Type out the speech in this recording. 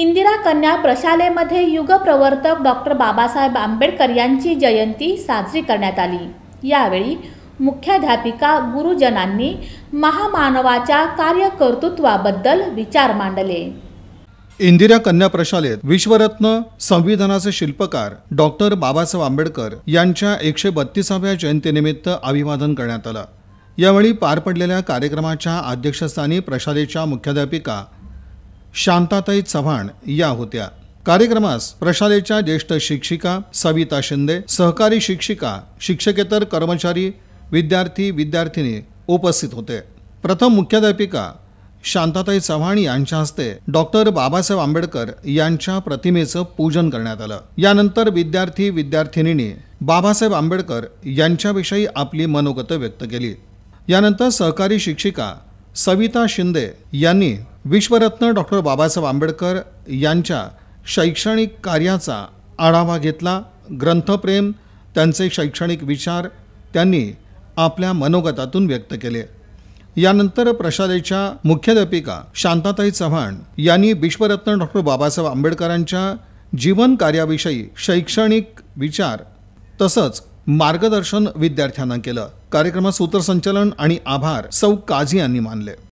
इंदिरा कन्या प्रशालेमध्ये युगप्रवर्तक डॉक्टर बाबासाहेब आंबेडकर यांची जयंती साजरी करण्यात आली यावेळी मुख्याध्यापिका गुरुजनांनी महामानवाच्या कार्यकर्तृत्वाबद्दल विचार मांडले इंदिरा कन्या प्रशालेत विश्वरत्न संविधानाचे शिल्पकार डॉक्टर बाबासाहेब आंबेडकर यांच्या एकशे बत्तीसाव्या जयंतीनिमित्त अभिवादन करण्यात आलं यावेळी पार पडलेल्या कार्यक्रमाच्या अध्यक्षस्थानी प्रशालेच्या मुख्याध्यापिका शांताताई चव्हाण या होत्या कार्यक्रमास प्रशालेच्या ज्येष्ठ शिक्षिका सविता शिंदे सहकारी शिक्षिका शिक्षकेतर कर्मचारी विद्यार्थी विद्यार्थिनी उपस्थित होते प्रथम मुख्याध्यापिका शांताताई चव्हाण यांच्या हस्ते डॉक्टर बाबासाहेब आंबेडकर यांच्या प्रतिमेचं पूजन करण्यात आलं यानंतर विद्यार्थी विद्यार्थिनींनी बाबासाहेब आंबेडकर यांच्याविषयी आपली मनोगत व्यक्त केली यानंतर सहकारी शिक्षिका सविता शिंदे यांनी विश्वरत्न डॉक्टर बाबासाहेब आंबेडकर यांच्या शैक्षणिक कार्याचा आढावा घेतला ग्रंथप्रेम त्यांचे शैक्षणिक विचार त्यांनी आपल्या मनोगतातून व्यक्त केले यानंतर प्रशालेच्या मुख्याध्यापिका शांताताई चव्हाण यांनी विश्वरत्न डॉक्टर बाबासाहेब आंबेडकरांच्या जीवन कार्याविषयी शैक्षणिक विचार तसंच मार्गदर्शन विद्यार्थ्यांना केलं कार्यक्रमात सूत्रसंचलन आणि आभार सौ काझी यांनी मानले